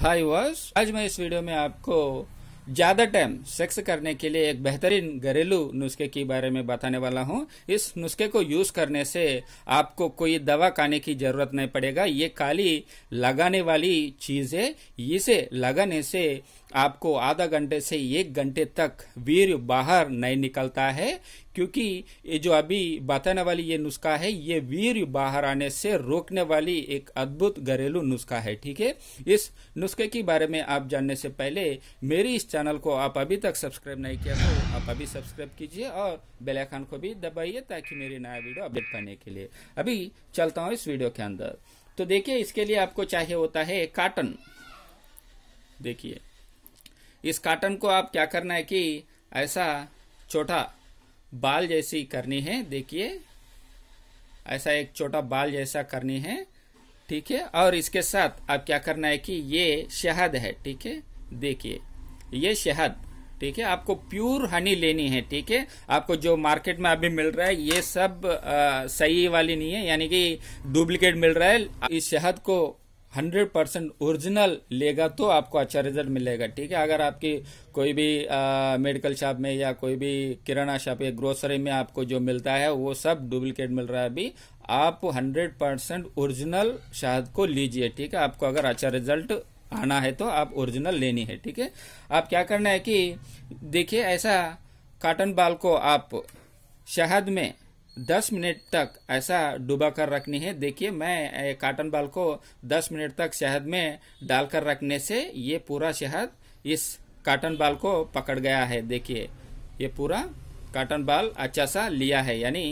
हाय was आज मैं इस वीडियो में आपको ज्यादा टाइम सेक्स करने के लिए एक बेहतरीन घरेलू नुस्खे के बारे में बताने वाला हूँ इस नुस्खे को यूज करने से आपको कोई दवा खाने की जरूरत नहीं पड़ेगा ये काली लगाने वाली चीज है इसे लगाने से आपको आधा घंटे से एक घंटे तक वीर बाहर नहीं निकलता है क्योंकि ये जो अभी बताने वाली ये नुस्खा है ये वीर बाहर आने से रोकने वाली एक अद्भुत घरेलू नुस्खा है ठीक है इस नुस्खे के बारे में आप जानने से पहले मेरी इस चैनल को आप अभी तक सब्सक्राइब नहीं किया तो आप अभी सब्सक्राइब कीजिए और बेलाइकन को भी दबाइए ताकि मेरी नया वीडियो अपडेट पाने के लिए अभी चलता हूँ इस वीडियो के अंदर तो देखिये इसके लिए आपको चाहिए होता है काटन देखिए इस काटन को आप क्या करना है कि ऐसा छोटा बाल जैसी करनी है देखिए ऐसा एक छोटा बाल जैसा करनी है ठीक है और इसके साथ आप क्या करना है कि ये शहद है ठीक है देखिए ये शहद ठीक है आपको प्योर हनी लेनी है ठीक है आपको जो मार्केट में अभी मिल रहा है ये सब आ, सही वाली नहीं है यानी कि डुप्लीकेट मिल रहा है इस शहद को हंड्रेड परसेंट ओरिजिनल लेगा तो आपको अच्छा रिजल्ट मिलेगा ठीक है अगर आपकी कोई भी मेडिकल शॉप में या कोई भी किराना शॉप या ग्रोसरी में आपको जो मिलता है वो सब डुप्लीकेट मिल रहा है अभी आप हंड्रेड परसेंट ओरिजिनल शहद को लीजिए ठीक है आपको अगर अच्छा रिजल्ट आना है तो आप ओरिजिनल लेनी है ठीक है आप क्या करना है कि देखिए ऐसा काटन बाल को आप शहद में दस मिनट तक ऐसा डुबा कर रखनी है देखिए मैं काटन बाल को दस मिनट तक शहद में डालकर रखने से ये पूरा शहद इस काटन बाल को पकड़ गया है देखिए ये पूरा काटन बाल अच्छा सा लिया है यानी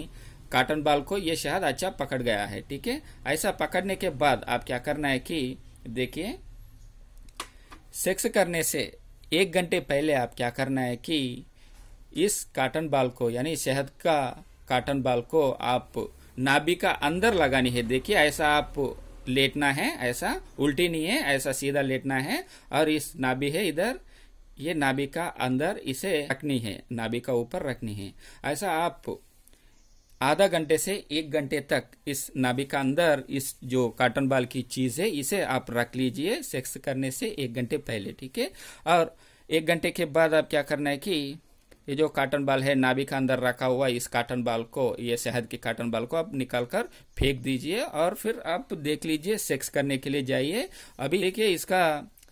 काटन बाल को ये शहद अच्छा पकड़ गया है ठीक है ऐसा पकड़ने के बाद आप क्या करना है कि देखिए सेक्स करने से एक घंटे पहले आप क्या करना है कि इस काटन बाल को यानी शहद का काटन बाल को आप नाभि का अंदर लगानी है देखिए ऐसा आप लेटना है ऐसा उल्टी नहीं है ऐसा सीधा लेटना है और इस नाभि है इधर ये नाभि का अंदर इसे रखनी है नाभि का ऊपर रखनी है ऐसा आप आधा घंटे से एक घंटे तक इस नाभि का अंदर इस जो काटन बाल की चीज है इसे आप रख लीजिए सेक्स करने से एक घंटे पहले ठीक है और एक घंटे के बाद आप क्या करना है कि ये जो काटन बाल है नाभि का अंदर रखा हुआ इस काटन बाल को ये शहद के काटन बाल को आप निकाल कर फेंक दीजिए और फिर आप देख लीजिए सेक्स करने के लिए जाइए अभी देखिए इसका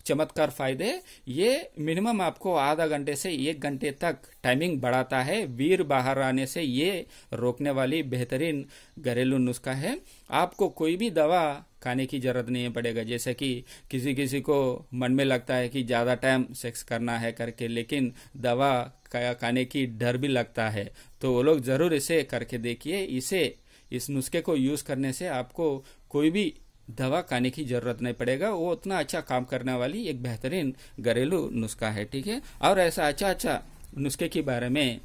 चमत्कार फायदे ये मिनिमम आपको आधा घंटे से एक घंटे तक टाइमिंग बढ़ाता है वीर बाहर आने से ये रोकने वाली बेहतरीन घरेलू नुस्खा है आपको कोई भी दवा खाने की जरूरत नहीं पड़ेगा जैसे कि किसी किसी को मन में लगता है कि ज़्यादा टाइम सेक्स करना है करके लेकिन दवा खाने की डर भी लगता है तो वो लोग ज़रूर इसे करके देखिए इसे इस नुस्खे को यूज़ करने से आपको कोई भी दवा खाने की जरूरत नहीं पड़ेगा वो उतना अच्छा काम करने वाली एक बेहतरीन घरेलू नुस्खा है ठीक है और ऐसा अच्छा अच्छा नुस्खे के बारे में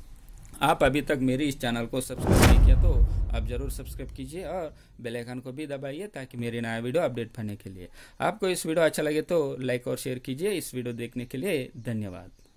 आप अभी तक मेरी इस चैनल को सब्सक्राइब नहीं किया तो आप ज़रूर सब्सक्राइब कीजिए और बेल आइकन को भी दबाइए ताकि मेरी नया वीडियो अपडेट पाने के लिए आपको इस वीडियो अच्छा लगे तो लाइक और शेयर कीजिए इस वीडियो देखने के लिए धन्यवाद